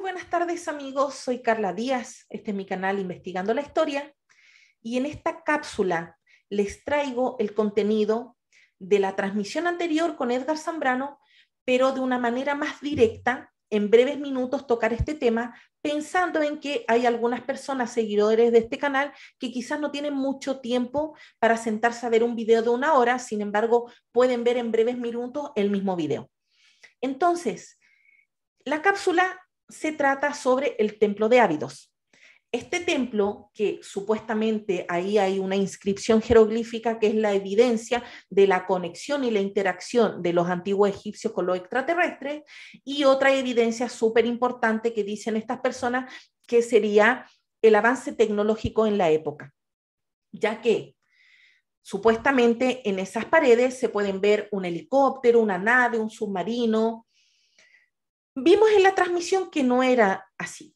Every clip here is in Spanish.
buenas tardes amigos, soy Carla Díaz, este es mi canal Investigando la Historia y en esta cápsula les traigo el contenido de la transmisión anterior con Edgar Zambrano, pero de una manera más directa, en breves minutos tocar este tema, pensando en que hay algunas personas, seguidores de este canal, que quizás no tienen mucho tiempo para sentarse a ver un video de una hora, sin embargo, pueden ver en breves minutos el mismo video. Entonces, la cápsula se trata sobre el templo de Ávidos. Este templo, que supuestamente ahí hay una inscripción jeroglífica que es la evidencia de la conexión y la interacción de los antiguos egipcios con los extraterrestres, y otra evidencia súper importante que dicen estas personas que sería el avance tecnológico en la época, ya que supuestamente en esas paredes se pueden ver un helicóptero, una nave, un submarino, Vimos en la transmisión que no era así.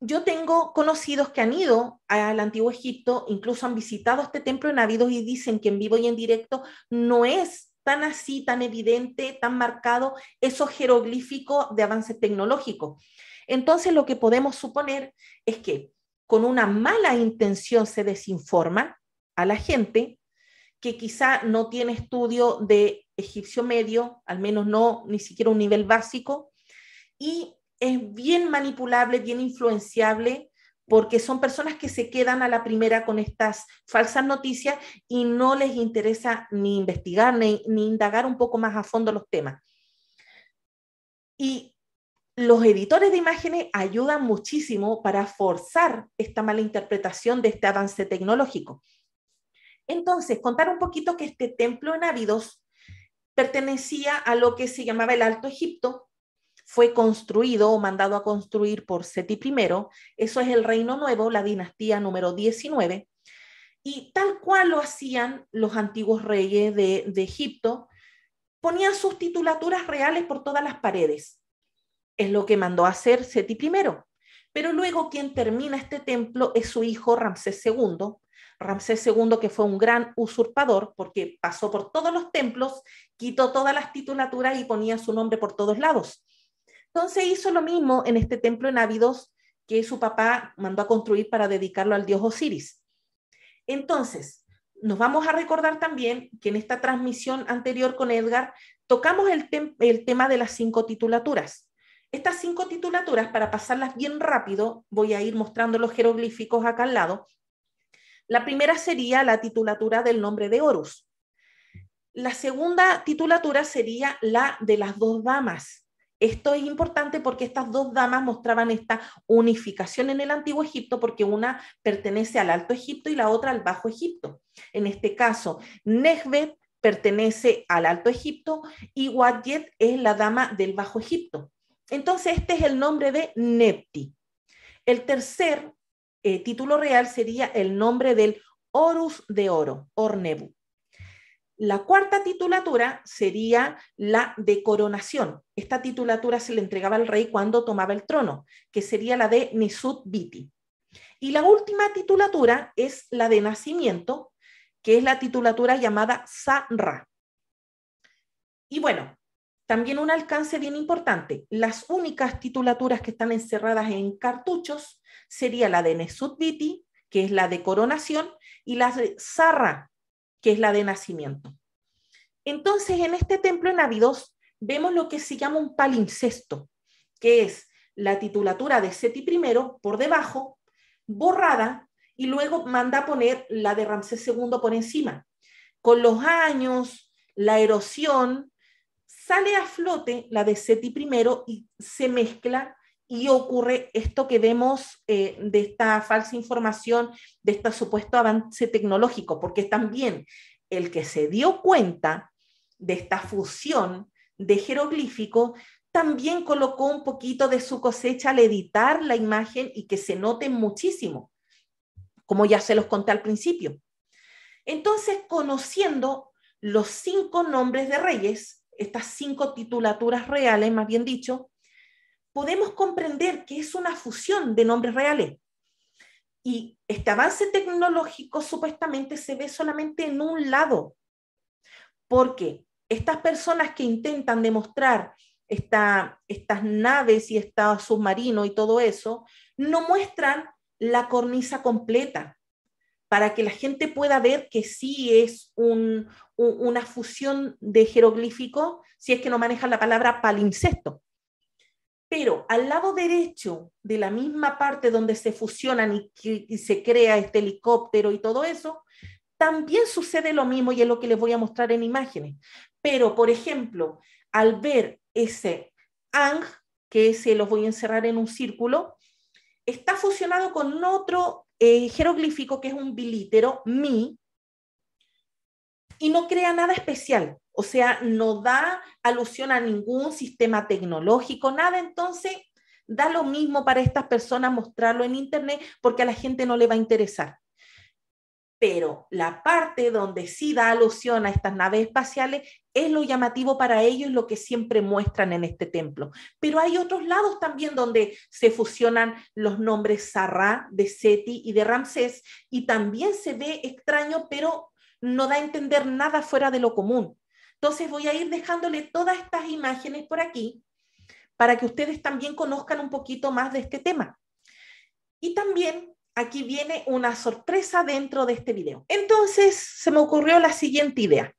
Yo tengo conocidos que han ido al Antiguo Egipto, incluso han visitado este templo en Abidos y dicen que en vivo y en directo no es tan así, tan evidente, tan marcado eso jeroglífico de avance tecnológico. Entonces lo que podemos suponer es que con una mala intención se desinforma a la gente que quizá no tiene estudio de egipcio medio, al menos no ni siquiera un nivel básico, y es bien manipulable, bien influenciable, porque son personas que se quedan a la primera con estas falsas noticias y no les interesa ni investigar ni, indagar un poco más a fondo los temas. Y los editores de imágenes ayudan muchísimo para forzar esta mala interpretación de este avance tecnológico. Entonces, contar un poquito que este templo en Ávidos pertenecía a lo que se llamaba el Alto Egipto, fue construido o mandado a construir por Seti I, eso es el Reino Nuevo, la dinastía número 19, y tal cual lo hacían los antiguos reyes de, Egipto, ponían sus titulaturas reales por todas las paredes. Es lo que mandó a hacer Seti I. Pero luego quien termina este templo es su hijo Ramsés II, Ramsés II, que fue un gran usurpador, porque pasó por todos los templos, quitó todas las titulaturas y ponía su nombre por todos lados. Entonces hizo lo mismo en este templo en Ávidos que su papá mandó a construir para dedicarlo al dios Osiris. Entonces, nos vamos a recordar también que en esta transmisión anterior con Edgar tocamos el, el tema de las cinco titulaturas. Estas cinco titulaturas, para pasarlas bien rápido, voy a ir mostrando los jeroglíficos acá al lado. La primera sería la titulatura del nombre de Horus. La segunda titulatura sería la de las dos damas. Esto es importante porque estas dos damas mostraban esta unificación en el Antiguo Egipto porque una pertenece al Alto Egipto y la otra al Bajo Egipto. En este caso, Nehbet pertenece al Alto Egipto y Wadjet es la dama del Bajo Egipto. Entonces, este es el nombre de Nepti. El tercer eh, título real sería el nombre del Horus de Oro, Ornebu. La cuarta titulatura sería la de coronación. Esta titulatura se le entregaba al rey cuando tomaba el trono, que sería la de Nisut Biti. Y la última titulatura es la de nacimiento, que es la titulatura llamada Sarra. Y bueno, también un alcance bien importante, las únicas titulaturas que están encerradas en cartuchos sería la de Nesut que es la de coronación, y la de Sarra, que es la de nacimiento. Entonces, en este templo en Abidos vemos lo que se llama un palincesto, que es la titulatura de Seti I por debajo, borrada, y luego manda a poner la de Ramsés II por encima. Con los años, la erosión, sale a flote la de SETI primero y se mezcla y ocurre esto que vemos eh, de esta falsa información, de este supuesto avance tecnológico, porque también el que se dio cuenta de esta fusión de jeroglífico también colocó un poquito de su cosecha al editar la imagen y que se note muchísimo, como ya se los conté al principio. Entonces, conociendo los cinco nombres de reyes, estas cinco titulaturas reales, más bien dicho, podemos comprender que es una fusión de nombres reales. Y este avance tecnológico supuestamente se ve solamente en un lado, porque estas personas que intentan demostrar estas naves y estos submarino y todo eso, no muestran la cornisa completa para que la gente pueda ver que sí es un, una fusión de jeroglífico, si es que no manejan la palabra palimpsesto. Pero al lado derecho de la misma parte donde se fusionan y, se crea este helicóptero y todo eso, también sucede lo mismo y es lo que les voy a mostrar en imágenes. Pero, por ejemplo, al ver ese ang, que se los voy a encerrar en un círculo, está fusionado con otro eh, jeroglífico que es un bilítero, mi, y no crea nada especial, o sea, no da alusión a ningún sistema tecnológico, nada, entonces da lo mismo para estas personas mostrarlo en Internet porque a la gente no le va a interesar. Pero la parte donde sí da alusión a estas naves espaciales es lo llamativo para ellos, lo que siempre muestran en este templo. Pero hay otros lados también donde se fusionan los nombres Sarra, de Seti y de Ramsés, y también se ve extraño, pero no da a entender nada fuera de lo común. Entonces voy a ir dejándole todas estas imágenes por aquí para que ustedes también conozcan un poquito más de este tema. Y también aquí viene una sorpresa dentro de este video. Entonces se me ocurrió la siguiente idea.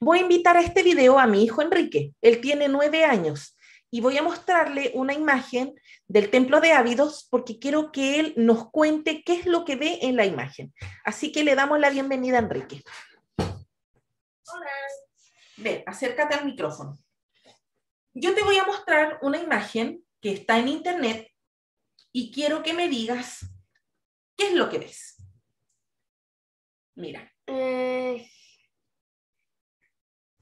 Voy a invitar a este video a mi hijo Enrique. Él tiene nueve años y voy a mostrarle una imagen del templo de Ávidos porque quiero que él nos cuente qué es lo que ve en la imagen. Así que le damos la bienvenida a Enrique. Hola. Ven, acércate al micrófono. Yo te voy a mostrar una imagen que está en internet y quiero que me digas qué es lo que ves. Mira. Eh,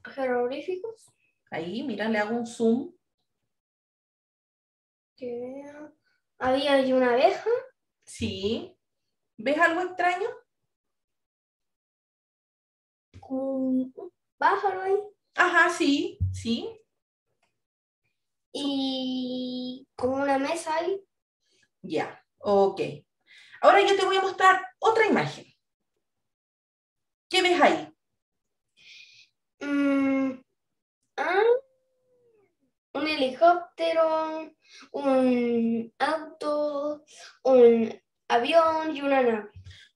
jeroglíficos. Ahí, mira, le hago un zoom vea. Había una abeja. Sí. ¿Ves algo extraño? Un pájaro ahí. Ajá, sí, sí. Y con una mesa ahí. Ya, ok. Ahora yo te voy a mostrar otra imagen. ¿Qué ves ahí? helicóptero, un auto, un avión y una nave.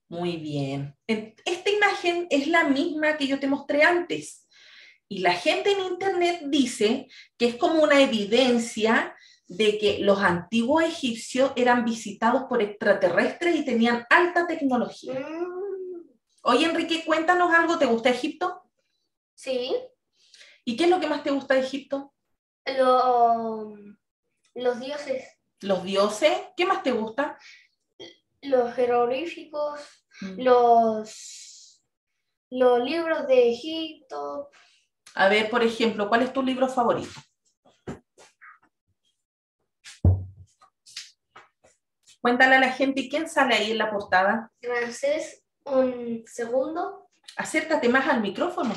Muy bien. Esta imagen es la misma que yo te mostré antes. Y la gente en Internet dice que es como una evidencia de que los antiguos egipcios eran visitados por extraterrestres y tenían alta tecnología. Mm. Oye, Enrique, cuéntanos algo. ¿Te gusta Egipto? Sí. ¿Y qué es lo que más te gusta de Egipto? los dioses. ¿Los dioses? ¿Qué más te gusta? Los jeroglíficos, mm. los, los libros de Egipto. A ver, por ejemplo, ¿cuál es tu libro favorito? Cuéntale a la gente quién sale ahí en la portada. gracias un segundo. Acércate más al micrófono.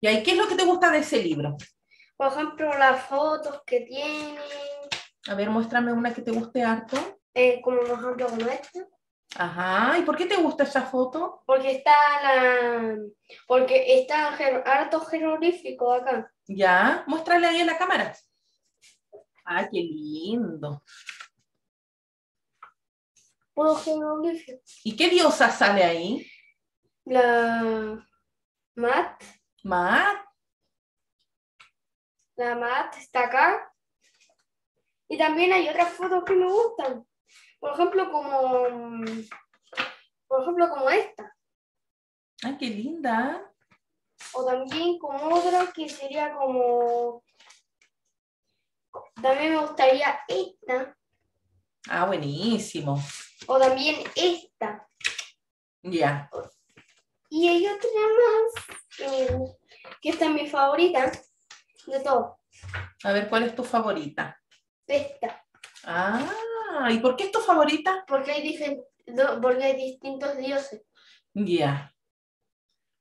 ¿Y ahí qué es lo que te gusta de ese libro? Por ejemplo, las fotos que tiene. A ver, muéstrame una que te guste harto. Eh, como por ejemplo como esta. Ajá, ¿y por qué te gusta esa foto? Porque está la... Porque está harto jeroglífico acá. Ya, muéstrale ahí en la cámara. Ah, qué lindo. Puro jeroglífico. ¿Y qué diosa sale ahí? La... Mat. Mat. La más está acá. Y también hay otras fotos que me gustan. Por ejemplo, como. Por ejemplo, como esta. ¡Ay, ah, qué linda! O también como otra que sería como. También me gustaría esta. Ah, buenísimo. O también esta. Ya. Y hay otra más eh, que, que esta es mi favorita. De todo. A ver, ¿cuál es tu favorita? Esta. Ah, ¿y por qué es tu favorita? Porque hay, distintos dioses. Ya.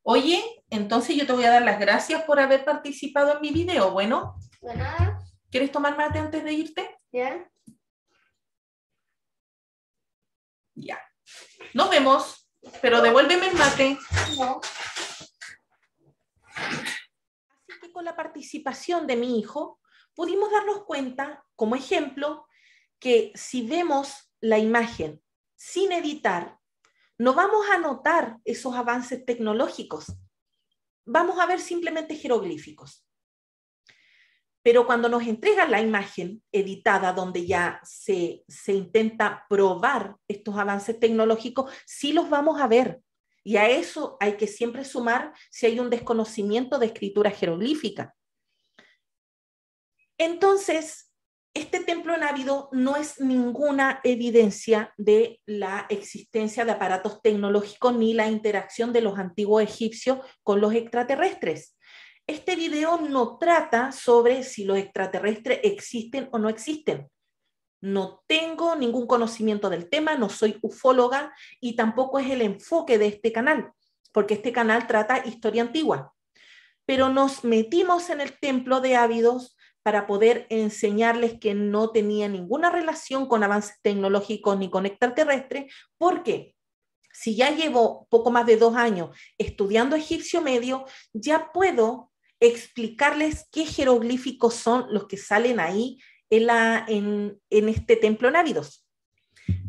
Oye, entonces yo te voy a dar las gracias por haber participado en mi video. Bueno, De nada, ¿quieres tomar mate antes de irte? ¿ya? Ya. Nos vemos, pero devuélveme el mate. No la participación de mi hijo, pudimos darnos cuenta, como ejemplo, que si vemos la imagen sin editar, no vamos a notar esos avances tecnológicos. Vamos a ver simplemente jeroglíficos. Pero cuando nos entregan la imagen editada, donde ya se, se intenta probar estos avances tecnológicos, sí los vamos a ver. Y a eso hay que siempre sumar si hay un desconocimiento de escritura jeroglífica. Entonces, este templo ávido no es ninguna evidencia de la existencia de aparatos tecnológicos ni la interacción de los antiguos egipcios con los extraterrestres. Este video no trata sobre si los extraterrestres existen o no existen. No tengo ningún conocimiento del tema, no soy ufóloga y tampoco es el enfoque de este canal, porque este canal trata historia antigua. Pero nos metimos en el templo de ávidos para poder enseñarles que no tenía ninguna relación con avances tecnológicos ni con terrestre, porque si ya llevo poco más de dos años estudiando egipcio medio, ya puedo explicarles qué jeroglíficos son los que salen ahí en, la, en, en este templo Návidos.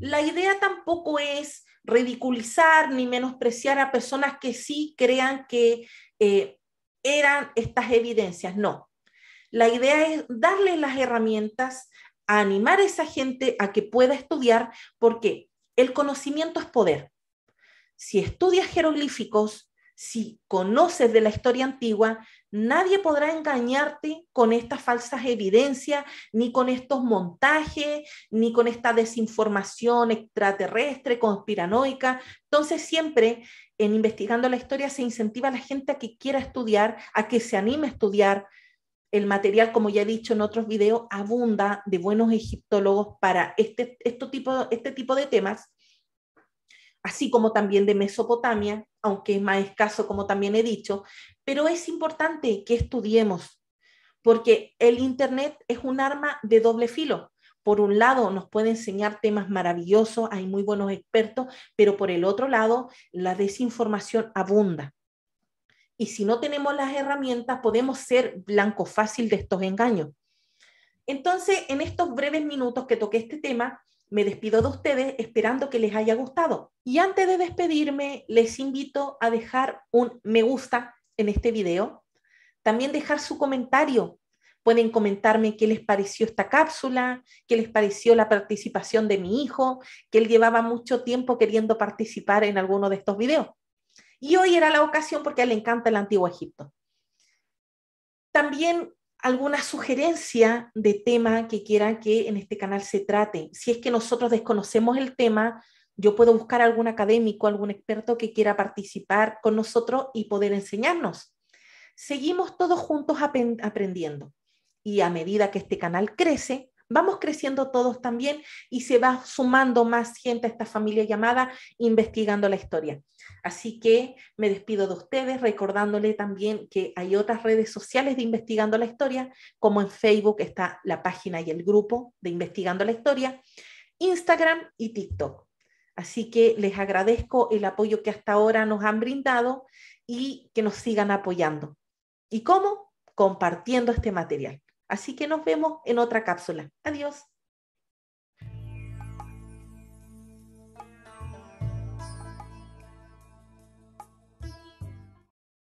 La idea tampoco es ridiculizar ni menospreciar a personas que sí crean que eh, eran estas evidencias, no. La idea es darles las herramientas, animar a esa gente a que pueda estudiar, porque el conocimiento es poder. Si estudias jeroglíficos, si conoces de la historia antigua, nadie podrá engañarte con estas falsas evidencias, ni con estos montajes, ni con esta desinformación extraterrestre, conspiranoica. Entonces siempre en investigando la historia se incentiva a la gente a que quiera estudiar, a que se anime a estudiar. El material, como ya he dicho en otros videos, abunda de buenos egiptólogos para este, este tipo de temas así como también de Mesopotamia, aunque es más escaso, como también he dicho, pero es importante que estudiemos, porque el Internet es un arma de doble filo. Por un lado, nos puede enseñar temas maravillosos, hay muy buenos expertos, pero por el otro lado, la desinformación abunda. Y si no tenemos las herramientas, podemos ser blanco fácil de estos engaños. Entonces, en estos breves minutos que toqué este tema, me despido de ustedes esperando que les haya gustado. Y antes de despedirme, les invito a dejar un me gusta en este video. También dejar su comentario. Pueden comentarme qué les pareció esta cápsula, qué les pareció la participación de mi hijo, que él llevaba mucho tiempo queriendo participar en alguno de estos videos. Y hoy era la ocasión porque le encanta el Antiguo Egipto. También alguna sugerencia de tema que quieran que en este canal se trate. Si es que nosotros desconocemos el tema, yo puedo buscar algún académico, algún experto que quiera participar con nosotros y poder enseñarnos. Seguimos todos juntos aprendiendo y a medida que este canal crece, vamos creciendo todos también y se va sumando más gente a esta familia llamada investigando la historia. Así que me despido de ustedes recordándole también que hay otras redes sociales de Investigando la Historia, como en Facebook está la página y el grupo de Investigando la Historia, Instagram y TikTok. Así que les agradezco el apoyo que hasta ahora nos han brindado y que nos sigan apoyando. ¿Y cómo? Compartiendo este material. Así que nos vemos en otra cápsula. Adiós.